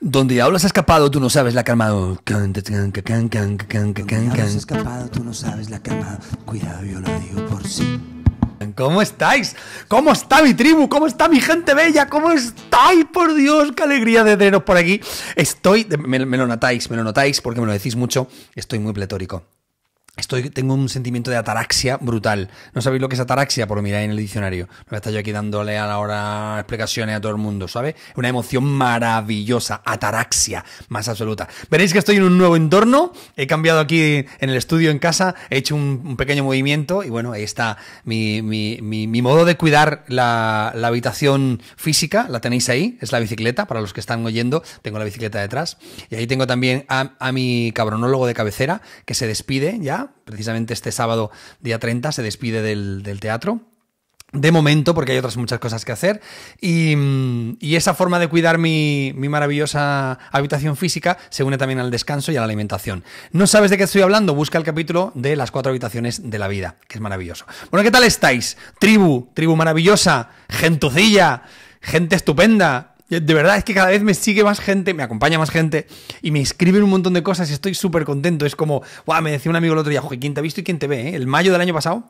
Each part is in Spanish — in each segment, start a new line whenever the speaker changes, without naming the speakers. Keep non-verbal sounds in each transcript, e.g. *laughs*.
Donde hablas escapado, tú no sabes la calma. has escapado, tú no sabes la calma. Cuidado, yo digo por sí. ¿Cómo estáis? ¿Cómo está mi tribu? ¿Cómo está mi gente bella? ¿Cómo estáis? Por Dios, qué alegría de teneros por aquí. Estoy, me lo notáis, me lo notáis porque me lo decís mucho. Estoy muy pletórico. Estoy, tengo un sentimiento de ataraxia brutal. No sabéis lo que es ataraxia, por mirar en el diccionario. No me estar yo aquí dándole a la hora explicaciones a todo el mundo, ¿sabe? Una emoción maravillosa, ataraxia más absoluta. Veréis que estoy en un nuevo entorno. He cambiado aquí en el estudio, en casa. He hecho un, pequeño movimiento y bueno, ahí está mi, modo de cuidar la, habitación física. La tenéis ahí. Es la bicicleta, para los que están oyendo. Tengo la bicicleta detrás. Y ahí tengo también a mi cabronólogo de cabecera que se despide ya precisamente este sábado día 30, se despide del, teatro. De momento, porque hay otras muchas cosas que hacer. Mm, y, esa forma de cuidar mi, mi, maravillosa habitación física se une también al descanso y a la alimentación. ¿No sabes de qué estoy hablando? Busca el capítulo de las cuatro habitaciones de la vida, que es maravilloso. Bueno, ¿qué tal estáis? Tribu, tribu maravillosa, gentucilla, gente estupenda, de verdad es que cada vez me sigue más gente, me acompaña más gente y me escriben un montón de cosas y estoy súper contento. Es como, guau, me decía un amigo el otro día, joder, ¿quién te ha visto y quién te ve? ¿eh? El mayo del año pasado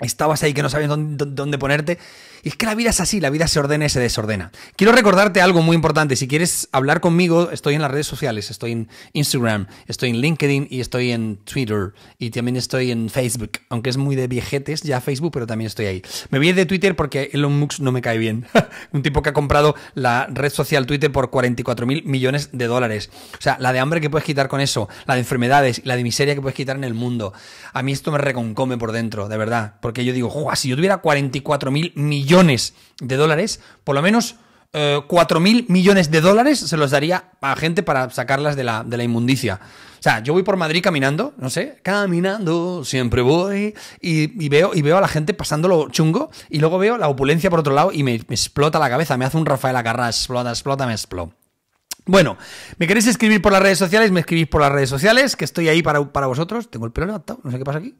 estabas ahí que no sabías dónde ponerte y es que la vida es así, la vida se ordena y se desordena. Quiero recordarte algo muy importante. Si quieres hablar conmigo, estoy en las redes sociales, estoy en Instagram, estoy en LinkedIn y estoy en Twitter y también estoy en Facebook, aunque es muy de viejetes ya Facebook, pero también estoy ahí. Me voy de Twitter porque Elon Musk no me cae bien. *laughs* Un tipo que ha comprado la red social Twitter por 44 mil millones de dólares. O sea, la de hambre que puedes quitar con eso, la de enfermedades, la de miseria que puedes quitar en el mundo. A mí esto me reconcome por dentro, de verdad. Porque yo digo, si yo tuviera 44 mil millones Millones de dólares, por lo menos 4 eh, mil millones de dólares se los daría a gente para sacarlas de la, de la inmundicia. O sea, yo voy por Madrid caminando, no sé, caminando, siempre voy, y, veo, y veo a la gente pasándolo chungo, y luego veo la opulencia por otro lado y me, explota la cabeza, me hace un Rafael Agarra, explota, explota, me explota. Bueno, ¿me queréis escribir por las redes sociales? Me escribís por las redes sociales, que estoy ahí para, vosotros. Tengo el pelo levantado, no sé qué pasa aquí.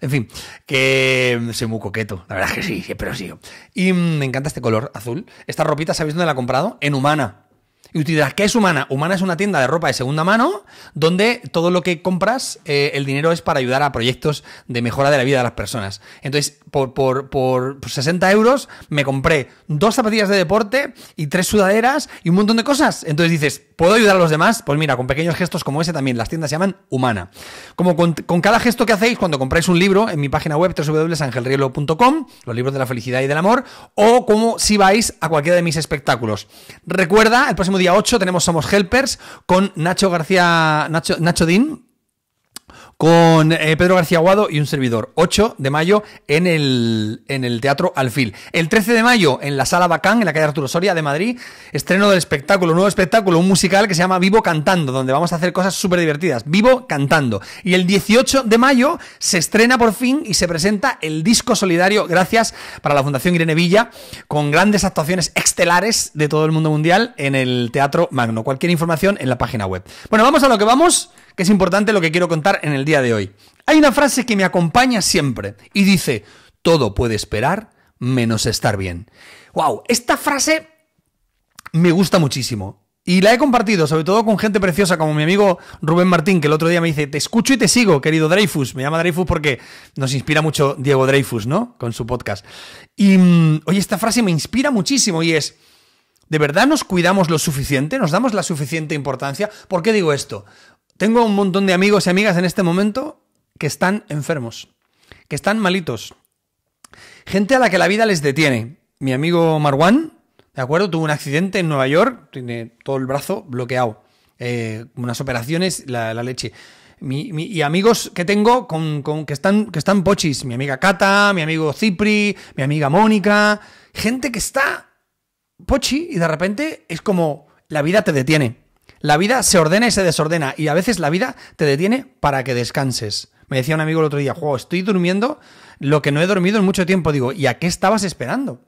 En fin, que mm, soy muy coqueto, la verdad es que sí, pero sigo, Y mm, me encanta este color azul. Esta ropita, ¿sabéis dónde la he comprado? En Humana. Y ¿qué es Humana? Humana es una tienda de ropa de segunda mano donde todo lo que compras, eh, el dinero es para ayudar a proyectos de mejora de la vida de las personas. Entonces, por, 60 euros me compré dos zapatillas de deporte y tres sudaderas y un montón de cosas. Entonces dices, ¿puedo ayudar a los demás? Pues mira, con pequeños gestos como ese también las tiendas se llaman Humana. Como con, cada gesto que hacéis cuando compráis un libro en mi página web www.angelrielo.com, los libros de la felicidad y del amor, o como si vais a cualquiera de mis espectáculos. Recuerda, el próximo día 8 tenemos Somos Helpers con Nacho García, Nacho, Nacho con eh, Pedro García Aguado y un servidor. 8 de mayo en el, en el Teatro Alfil. El 13 de mayo en la Sala Bacán, en la calle Arturo Soria de Madrid, estreno del espectáculo, un nuevo espectáculo, un musical que se llama Vivo Cantando, donde vamos a hacer cosas súper divertidas. Vivo Cantando. Y el 18 de mayo se estrena por fin y se presenta el disco solidario Gracias para la Fundación Irene Villa, con grandes actuaciones estelares de todo el mundo mundial en el Teatro Magno. Cualquier información en la página web. Bueno, vamos a lo que vamos que es importante lo que quiero contar en el día de hoy. Hay una frase que me acompaña siempre y dice, todo puede esperar menos estar bien. ¡Wow! Esta frase me gusta muchísimo. Y la he compartido, sobre todo con gente preciosa como mi amigo Rubén Martín, que el otro día me dice, te escucho y te sigo, querido Dreyfus. Me llama Dreyfus porque nos inspira mucho Diego Dreyfus, ¿no? Con su podcast. Y, mm, oye, esta frase me inspira muchísimo y es, ¿de verdad nos cuidamos lo suficiente? ¿Nos damos la suficiente importancia? ¿Por qué digo esto? Tengo un montón de amigos y amigas en este momento que están enfermos, que están malitos. Gente a la que la vida les detiene. Mi amigo Marwan, ¿de acuerdo? Tuvo un accidente en Nueva York, tiene todo el brazo bloqueado. Eh, unas operaciones, la, leche. Mi, y amigos que tengo con, que, están, que están pochis. Mi amiga Cata, mi amigo Cipri, mi amiga Mónica. Gente que está pochi y de repente es como la vida te detiene. La vida se ordena y se desordena y a veces la vida te detiene para que descanses. Me decía un amigo el otro día, «Juego, estoy durmiendo lo que no he dormido en mucho tiempo. Digo, ¿y a qué estabas esperando?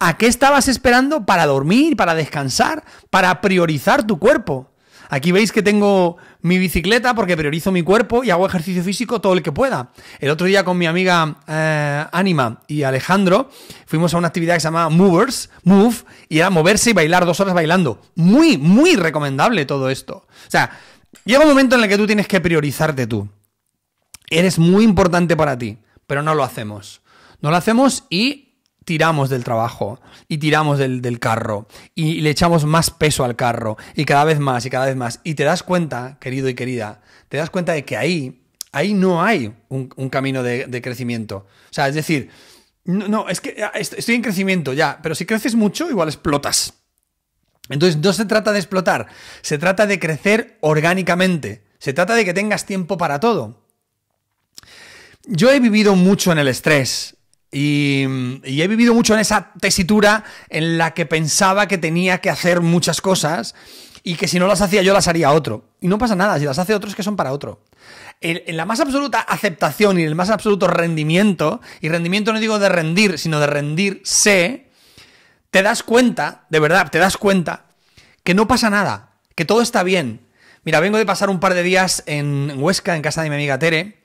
¿A qué estabas esperando para dormir, para descansar, para priorizar tu cuerpo? Aquí veis que tengo mi bicicleta porque priorizo mi cuerpo y hago ejercicio físico todo el que pueda. El otro día con mi amiga eh, Anima y Alejandro fuimos a una actividad que se llama Movers, Move, y era moverse y bailar dos horas bailando. Muy, muy recomendable todo esto. O sea, llega un momento en el que tú tienes que priorizarte tú. Eres muy importante para ti, pero no lo hacemos. No lo hacemos y tiramos del trabajo y tiramos del, carro y le echamos más peso al carro y cada vez más y cada vez más. Y te das cuenta, querido y querida, te das cuenta de que ahí, ahí no hay un, camino de, crecimiento. O sea, es decir, no, no, es que ah, estoy en crecimiento ya, pero si creces mucho, igual explotas. Entonces no se trata de explotar, se trata de crecer orgánicamente, se trata de que tengas tiempo para todo. Yo he vivido mucho en el estrés, y, he vivido mucho en esa tesitura en la que pensaba que tenía que hacer muchas cosas y que si no las hacía yo las haría otro. Y no pasa nada, si las hace otro es que son para otro. En, la más absoluta aceptación y en el más absoluto rendimiento, y rendimiento no digo de rendir, sino de rendirse, te das cuenta, de verdad, te das cuenta que no pasa nada, que todo está bien. Mira, vengo de pasar un par de días en Huesca, en casa de mi amiga Tere,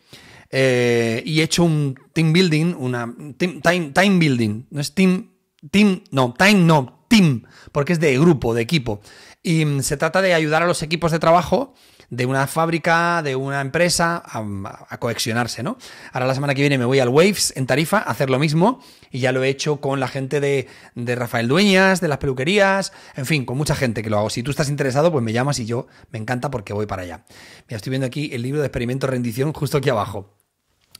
eh, y he hecho un team building, una time, time building, no es team, team, no, time no, team, porque es de grupo, de equipo. Y mm, se trata de ayudar a los equipos de trabajo de una fábrica, de una empresa, a, coleccionarse, ¿no? Ahora la semana que viene me voy al Waves en Tarifa a hacer lo mismo y ya lo he hecho con la gente de, de Rafael Dueñas, de las peluquerías, en fin, con mucha gente que lo hago. Si tú estás interesado, pues me llamas y yo me encanta porque voy para allá. Ya estoy viendo aquí el libro de Experimento rendición justo aquí abajo.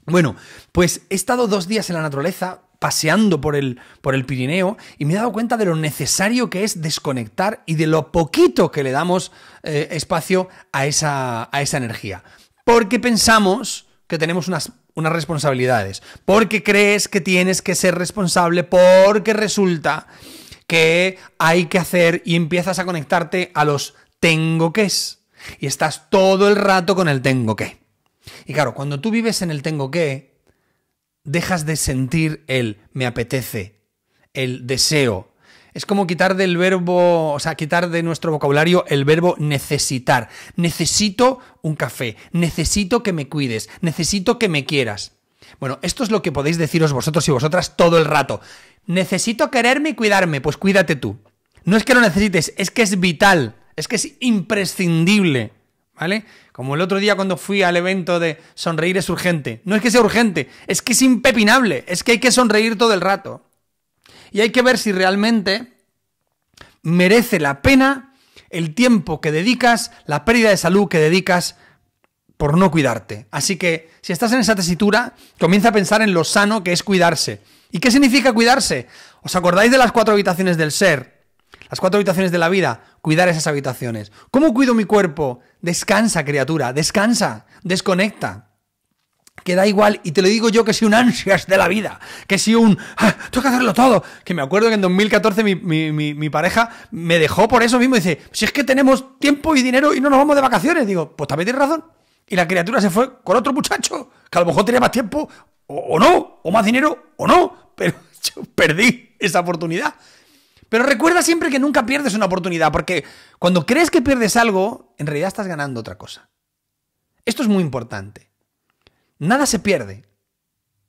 Bueno, pues he estado dos días en la naturaleza, paseando por el, por el Pirineo y me he dado cuenta de lo necesario que es desconectar y de lo poquito que le damos eh, espacio a esa, a esa energía. Porque pensamos que tenemos unas responsabilidades, porque crees que tienes que ser responsable, porque resulta que hay que hacer y empiezas a conectarte a los tengo que y estás todo el rato con el tengo que. Y claro, cuando tú vives en el tengo que, dejas de sentir el me apetece, el deseo. Es como quitar del verbo, o sea, quitar de nuestro vocabulario el verbo necesitar. Necesito un café, necesito que me cuides, necesito que me quieras. Bueno, esto es lo que podéis deciros vosotros y vosotras todo el rato. Necesito quererme y cuidarme, pues cuídate tú. No es que lo necesites, es que es vital, es que es imprescindible, ¿vale? Como el otro día cuando fui al evento de sonreír es urgente. No es que sea urgente, es que es impepinable, es que hay que sonreír todo el rato. Y hay que ver si realmente merece la pena el tiempo que dedicas, la pérdida de salud que dedicas por no cuidarte. Así que si estás en esa tesitura, comienza a pensar en lo sano que es cuidarse. ¿Y qué significa cuidarse? ¿Os acordáis de las cuatro habitaciones del ser? Las cuatro habitaciones de la vida, cuidar esas habitaciones. ¿Cómo cuido mi cuerpo? Descansa, criatura, descansa, desconecta. Que da igual, y te lo digo yo que soy un ansias de la vida, que soy un... ¡Ah, que hacerlo todo. Que me acuerdo que en 2014 mi, pareja me dejó por eso mismo y dice, si es que tenemos tiempo y dinero y no nos vamos de vacaciones. Digo, pues también tienes razón. Y la criatura se fue con otro muchacho, que a lo mejor tenía más tiempo, o, o no, o más dinero, o no, pero *laughs* yo perdí esa oportunidad. Pero recuerda siempre que nunca pierdes una oportunidad, porque cuando crees que pierdes algo, en realidad estás ganando otra cosa. Esto es muy importante. Nada se pierde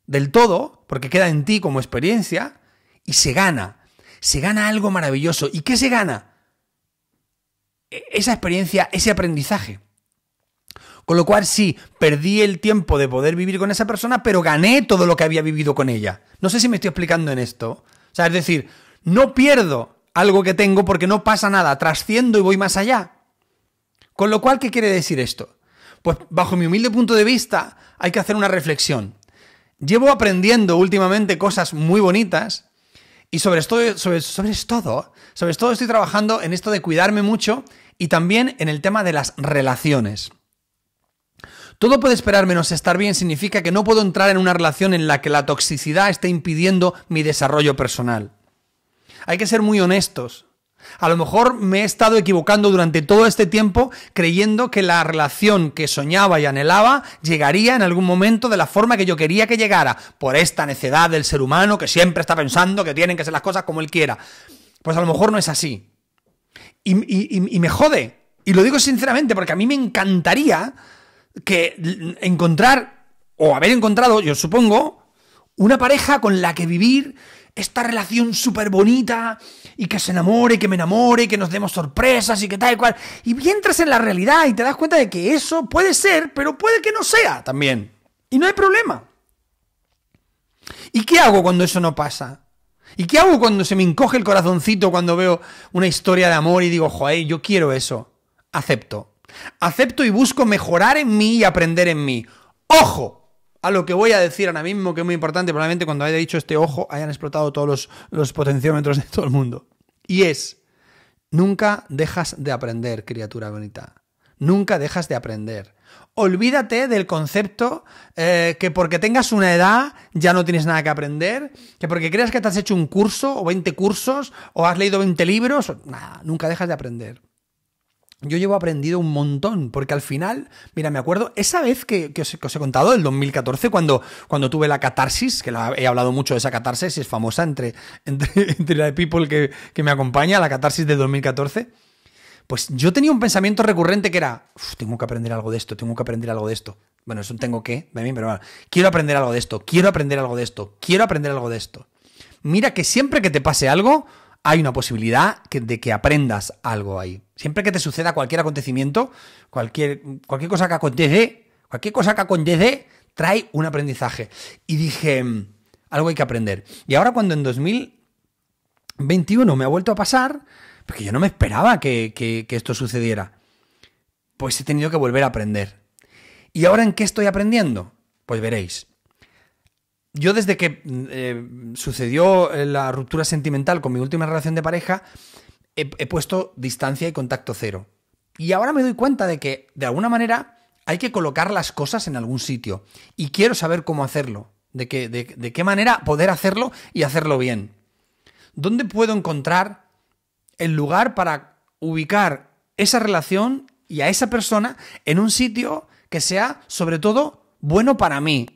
del todo, porque queda en ti como experiencia, y se gana. Se gana algo maravilloso. ¿Y qué se gana? E, esa experiencia, ese aprendizaje. Con lo cual sí, perdí el tiempo de poder vivir con esa persona, pero gané todo lo que había vivido con ella. No sé si me estoy explicando en esto. O sea, es decir, no pierdo algo que tengo porque no pasa nada, trasciendo y voy más allá. Con lo cual, ¿qué quiere decir esto? Pues bajo mi humilde punto de vista hay que hacer una reflexión. Llevo aprendiendo últimamente cosas muy bonitas y sobre, todo, todo estoy trabajando en esto de cuidarme mucho y también en el tema de las relaciones. Todo puede esperar menos estar bien significa que no puedo entrar en una relación en la que la toxicidad esté impidiendo mi desarrollo personal. Hay que ser muy honestos. A lo mejor me he estado equivocando durante todo este tiempo creyendo que la relación que soñaba y anhelaba llegaría en algún momento de la forma que yo quería que llegara, por esta necedad del ser humano que siempre está pensando que tienen que ser las cosas como él quiera. Pues a lo mejor no es así. Y, y me jode. Y lo digo sinceramente porque a mí me encantaría que encontrar, o haber encontrado, yo supongo, una pareja con la que vivir esta relación súper bonita y que se enamore, que me enamore, que nos demos sorpresas y que tal y cual. Y entras en la realidad y te das cuenta de que eso puede ser, pero puede que no sea también. Y no hay problema. ¿Y qué hago cuando eso no pasa? ¿Y qué hago cuando se me encoge el corazoncito cuando veo una historia de amor y digo, joey, yo quiero eso? Acepto. Acepto y busco mejorar en mí y aprender en mí. ¡Ojo! a lo que voy a decir ahora mismo, que es muy importante, probablemente cuando haya dicho este ojo hayan explotado todos los, potenciómetros de todo el mundo. Y es, nunca dejas de aprender, criatura bonita. Nunca dejas de aprender. Olvídate del concepto eh, que porque tengas una edad ya no tienes nada que aprender, que porque creas que te has hecho un curso o 20 cursos o has leído 20 libros, nada, nunca dejas de aprender yo llevo aprendido un montón, porque al final, mira, me acuerdo esa vez que, os, he contado, el 2014, cuando, cuando tuve la catarsis, que he hablado mucho de esa catarsis, es famosa entre, *laughs* entre, la people que, me acompaña, la catarsis de 2014. Pues yo tenía un pensamiento recurrente que era, tengo que aprender algo de esto, tengo que aprender algo de esto. Bueno, es un tengo que, pero bueno, quiero aprender algo de esto, quiero aprender algo de esto, quiero aprender algo de esto. Mira que siempre que te pase algo, hay una posibilidad de que aprendas algo ahí. Siempre que te suceda cualquier acontecimiento, cualquier, cualquier cosa que acontece, cualquier cosa que acontece, trae un aprendizaje. Y dije, mm, algo hay que aprender. Y ahora cuando en 2021 me ha vuelto a pasar, porque yo no me esperaba que esto sucediera, pues he tenido que volver a aprender. ¿Y ahora en qué estoy aprendiendo? Pues veréis yo desde que eh, sucedió eh, la ruptura sentimental con mi última relación de pareja, he, puesto distancia y contacto cero. Y ahora me doy cuenta de que, de alguna manera, hay que colocar las cosas en algún sitio. Y quiero saber cómo hacerlo, de, de qué manera poder hacerlo y hacerlo bien. ¿Dónde puedo encontrar el lugar para ubicar esa relación y a esa persona en un sitio que sea, sobre todo, bueno para mí,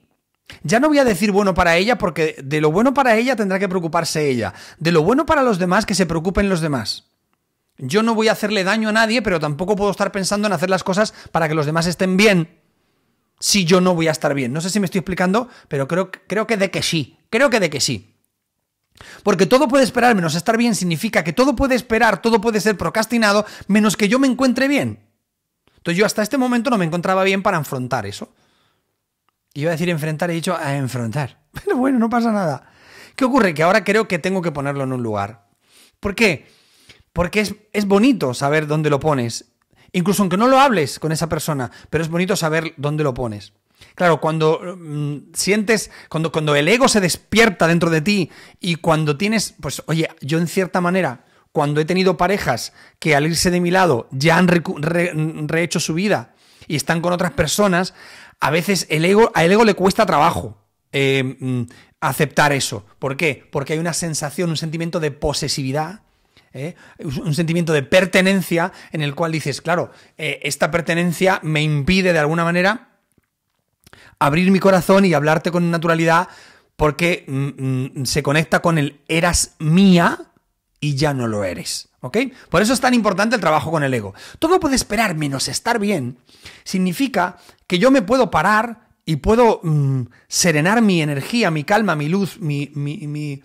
ya no voy a decir bueno para ella porque de lo bueno para ella tendrá que preocuparse ella. De lo bueno para los demás que se preocupen los demás. Yo no voy a hacerle daño a nadie, pero tampoco puedo estar pensando en hacer las cosas para que los demás estén bien si yo no voy a estar bien. No sé si me estoy explicando, pero creo, creo que de que sí. Creo que de que sí. Porque todo puede esperar menos estar bien significa que todo puede esperar, todo puede ser procrastinado menos que yo me encuentre bien. Entonces yo hasta este momento no me encontraba bien para afrontar eso. Iba a decir enfrentar, he dicho a enfrentar. *laughs* Pero bueno, no pasa nada. ¿Qué ocurre? Que ahora creo que tengo que ponerlo en un lugar. ¿Por qué? Porque es, bonito saber dónde lo pones. Incluso aunque no lo hables con esa persona, pero es bonito saber dónde lo pones. Claro, cuando mm, sientes, cuando, cuando el ego se despierta dentro de ti y cuando tienes, pues oye, yo en cierta manera, cuando he tenido parejas que al irse de mi lado ya han mm, rehecho su vida y están con otras personas, a veces el ego, ego le cuesta trabajo eh, mm, aceptar eso. ¿Por qué? Porque hay una sensación, un sentimiento de posesividad. ¿eh? un sentimiento de pertenencia en el cual dices, claro, eh, esta pertenencia me impide de alguna manera abrir mi corazón y hablarte con naturalidad porque mm, mm, se conecta con el eras mía y ya no lo eres. Por eso es tan importante el trabajo con el ego. Todo puede esperar menos estar bien. Significa que yo me puedo parar y puedo mm, serenar mi energía, mi calma, mi luz, mi,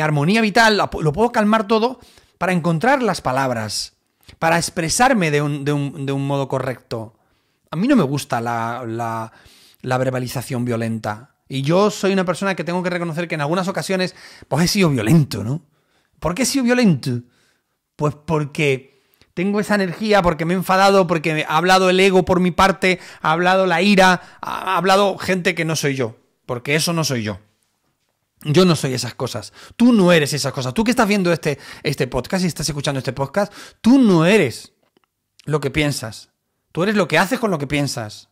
armonía vital, lo puedo calmar todo para encontrar las palabras, para expresarme de un, modo correcto. A mí no me gusta la, la verbalización violenta. Y yo soy una persona que tengo que reconocer que en algunas ocasiones, pues he sido violento, ¿no? ¿Por qué he sido violento? Pues porque tengo esa energía, porque me he enfadado, porque ha hablado el ego por mi parte, ha hablado la ira, ha hablado gente que no soy yo, porque eso no soy yo. Yo no soy esas cosas. Tú no eres esas cosas. Tú que estás viendo este, este podcast y estás escuchando este podcast, tú no eres lo que piensas. Tú eres lo que haces con lo que piensas.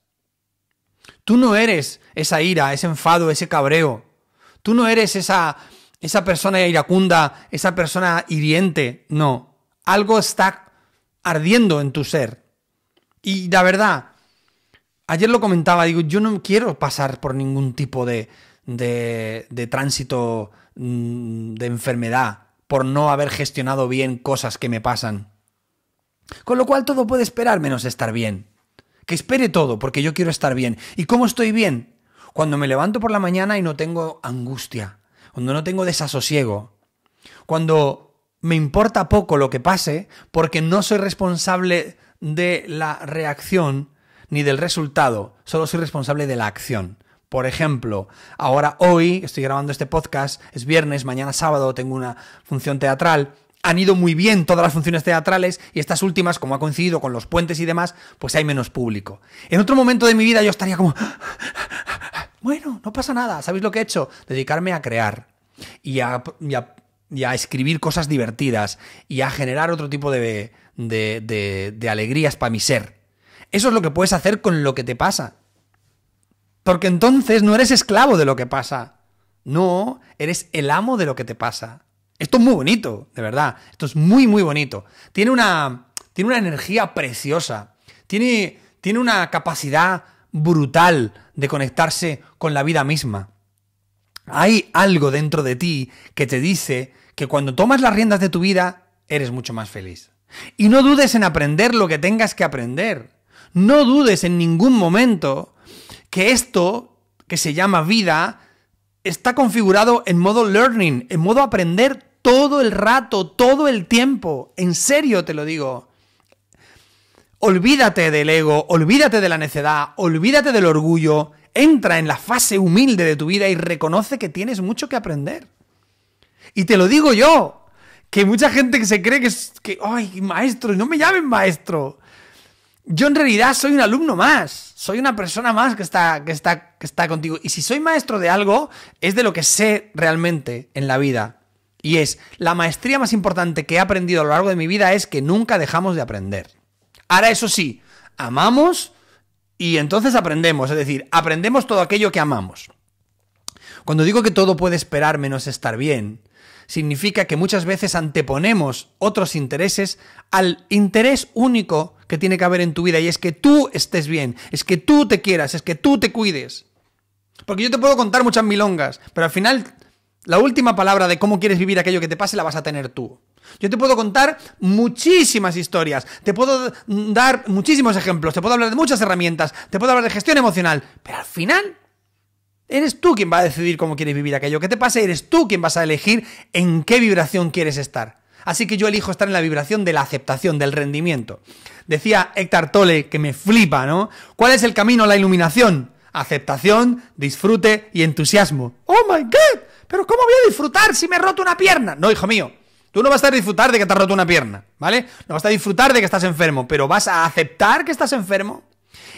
Tú no eres esa ira, ese enfado, ese cabreo. Tú no eres esa, esa persona iracunda, esa persona hiriente. No. Algo está ardiendo en tu ser. Y la verdad, ayer lo comentaba, digo, yo no quiero pasar por ningún tipo de, de, tránsito mm, de enfermedad por no haber gestionado bien cosas que me pasan. Con lo cual todo puede esperar menos estar bien. Que espere todo, porque yo quiero estar bien. ¿Y cómo estoy bien? Cuando me levanto por la mañana y no tengo angustia, cuando no tengo desasosiego, cuando me importa poco lo que pase porque no soy responsable de la reacción ni del resultado, solo soy responsable de la acción. Por ejemplo, ahora hoy estoy grabando este podcast, es viernes, mañana sábado tengo una función teatral. Han ido muy bien todas las funciones teatrales y estas últimas, como ha coincidido con los puentes y demás, pues hay menos público. En otro momento de mi vida yo estaría como, *laughs* bueno, no pasa nada, ¿sabéis lo que he hecho? Dedicarme a crear y a, y a escribir cosas divertidas y a generar otro tipo de, de, de, alegrías para mi ser. Eso es lo que puedes hacer con lo que te pasa. Porque entonces no eres esclavo de lo que pasa. No, eres el amo de lo que te pasa. Esto es muy bonito, de verdad. Esto es muy, muy bonito. Tiene una, tiene una energía preciosa. Tiene, tiene una capacidad brutal de conectarse con la vida misma. Hay algo dentro de ti que te dice que cuando tomas las riendas de tu vida, eres mucho más feliz. Y no dudes en aprender lo que tengas que aprender. No dudes en ningún momento que esto, que se llama vida, está configurado en modo learning, en modo aprender todo el rato, todo el tiempo. En serio te lo digo. Olvídate del ego, olvídate de la necedad, olvídate del orgullo, Entra en la fase humilde de tu vida y reconoce que tienes mucho que aprender. Y te lo digo yo, que mucha gente que se cree que, es, que ay, maestro, no me llamen maestro. Yo en realidad soy un alumno más, soy una persona más que está, que, está, que está contigo. Y si soy maestro de algo, es de lo que sé realmente en la vida. Y es, la maestría más importante que he aprendido a lo largo de mi vida es que nunca dejamos de aprender. Ahora, eso sí, amamos y entonces aprendemos, es decir, aprendemos todo aquello que amamos. Cuando digo que todo puede esperar menos estar bien, significa que muchas veces anteponemos otros intereses al interés único que tiene que haber en tu vida y es que tú estés bien, es que tú te quieras, es que tú te cuides. Porque yo te puedo contar muchas milongas, pero al final la última palabra de cómo quieres vivir aquello que te pase la vas a tener tú. Yo te puedo contar muchísimas historias, te puedo dar muchísimos ejemplos, te puedo hablar de muchas herramientas, te puedo hablar de gestión emocional, pero al final eres tú quien va a decidir cómo quieres vivir aquello ¿qué te pasa, eres tú quien vas a elegir en qué vibración quieres estar. Así que yo elijo estar en la vibración de la aceptación, del rendimiento. Decía Héctor Tolle, que me flipa, ¿no? ¿Cuál es el camino a la iluminación? Aceptación, disfrute y entusiasmo. ¡Oh, my God! ¿Pero cómo voy a disfrutar si me he roto una pierna? No, hijo mío, Tú no vas a disfrutar de que te has roto una pierna, ¿vale? No vas a disfrutar de que estás enfermo, pero vas a aceptar que estás enfermo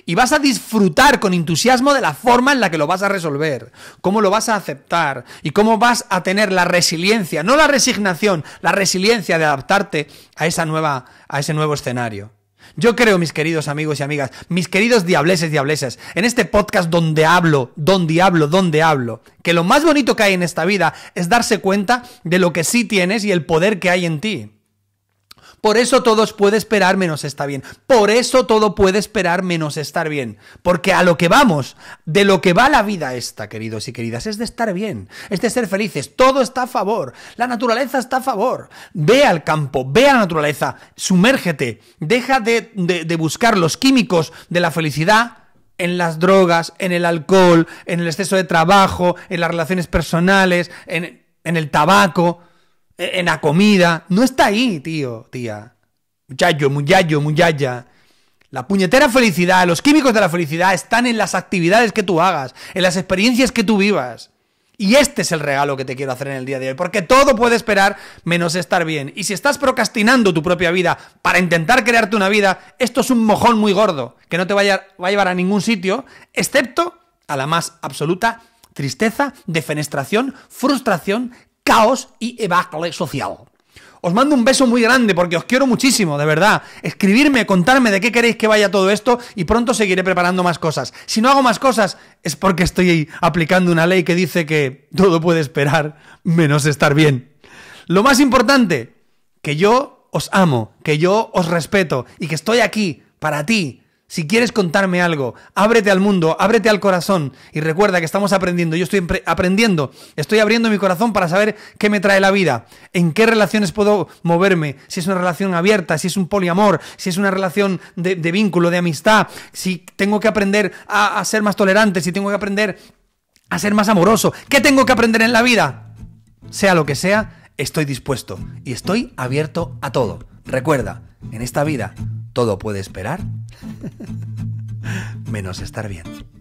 y vas a disfrutar con entusiasmo de la forma en la que lo vas a resolver, cómo lo vas a aceptar y cómo vas a tener la resiliencia, no la resignación, la resiliencia de adaptarte a esa nueva a ese nuevo escenario. Yo creo, mis queridos amigos y amigas, mis queridos diableses, diableses, en este podcast donde hablo, donde hablo, donde hablo, que lo más bonito que hay en esta vida es darse cuenta de lo que sí tienes y el poder que hay en ti. Por eso todo puede esperar menos estar bien. Por eso todo puede esperar menos estar bien. Porque a lo que vamos, de lo que va la vida esta, queridos y queridas, es de estar bien, es de ser felices. Todo está a favor. La naturaleza está a favor. Ve al campo, ve a la naturaleza, sumérgete. Deja de, buscar los químicos de la felicidad en las drogas, en el alcohol, en el exceso de trabajo, en las relaciones personales, en, en el tabaco. Eh, en la comida. No está ahí, tío, tía. Muchacho, muchacho, muchacha. La puñetera felicidad, los químicos de la felicidad están en las actividades que tú hagas, en las experiencias que tú vivas. Y este es el regalo que te quiero hacer en el día de hoy, porque todo puede esperar menos estar bien. Y si estás procrastinando tu propia vida para intentar crearte una vida, esto es un mojón muy gordo, que no te va a llevar a ningún sitio, excepto a la más absoluta tristeza, defenestración, frustración, caos y debacle social. Os mando un beso muy grande porque os quiero muchísimo, de verdad. Escribirme, contarme de qué queréis que vaya todo esto y pronto seguiré preparando más cosas. Si no hago más cosas es porque estoy aplicando una ley que dice que todo puede esperar menos estar bien. Lo más importante, que yo os amo, que yo os respeto y que estoy aquí para ti, si quieres contarme algo, ábrete al mundo, ábrete al corazón y recuerda que estamos aprendiendo. Yo estoy aprendiendo, estoy abriendo mi corazón para saber qué me trae la vida, en qué relaciones puedo moverme, si es una relación abierta, si es un poliamor, si es una relación de, vínculo, de amistad, si tengo que aprender a ser más tolerante, si tengo que aprender a ser más amoroso. ¿Qué tengo que aprender en la vida? Sea lo que sea, estoy dispuesto y estoy abierto a todo. Recuerda, en esta vida todo puede esperar, *laughs* menos estar bien.